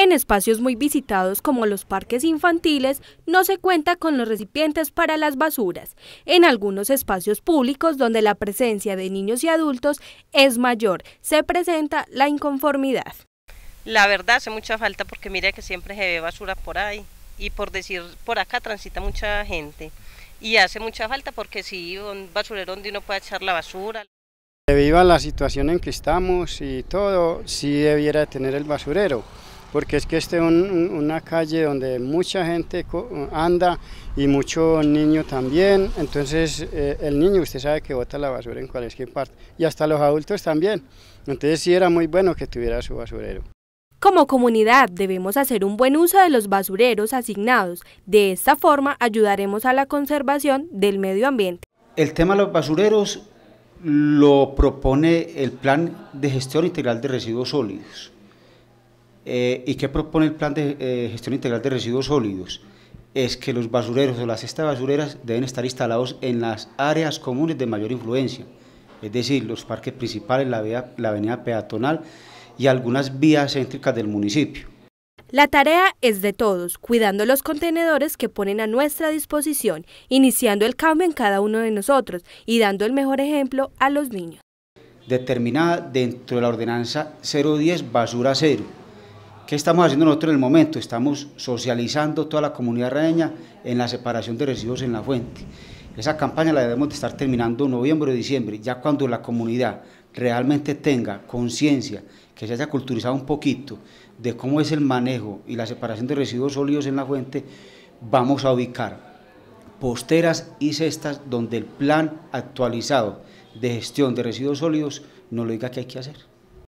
En espacios muy visitados como los parques infantiles no se cuenta con los recipientes para las basuras. En algunos espacios públicos donde la presencia de niños y adultos es mayor, se presenta la inconformidad. La verdad hace mucha falta porque mira que siempre se ve basura por ahí y por decir por acá transita mucha gente y hace mucha falta porque si un basurero donde uno puede echar la basura. Debido a la situación en que estamos y todo, si debiera tener el basurero porque es que esta es una calle donde mucha gente anda y mucho niño también, entonces eh, el niño usted sabe que bota la basura en cualquier parte y hasta los adultos también, entonces sí era muy bueno que tuviera su basurero. Como comunidad debemos hacer un buen uso de los basureros asignados. De esta forma ayudaremos a la conservación del medio ambiente. El tema de los basureros lo propone el Plan de Gestión Integral de Residuos Sólidos eh, ¿Y qué propone el plan de eh, gestión integral de residuos sólidos? Es que los basureros o las cestas basureras deben estar instalados en las áreas comunes de mayor influencia, es decir, los parques principales, la, la avenida peatonal y algunas vías céntricas del municipio. La tarea es de todos, cuidando los contenedores que ponen a nuestra disposición, iniciando el cambio en cada uno de nosotros y dando el mejor ejemplo a los niños. Determinada dentro de la ordenanza 010 basura cero ¿Qué estamos haciendo nosotros en el momento? Estamos socializando toda la comunidad reña en la separación de residuos en la fuente. Esa campaña la debemos de estar terminando en noviembre o diciembre, ya cuando la comunidad realmente tenga conciencia, que se haya culturizado un poquito de cómo es el manejo y la separación de residuos sólidos en la fuente, vamos a ubicar posteras y cestas donde el plan actualizado de gestión de residuos sólidos nos lo diga que hay que hacer.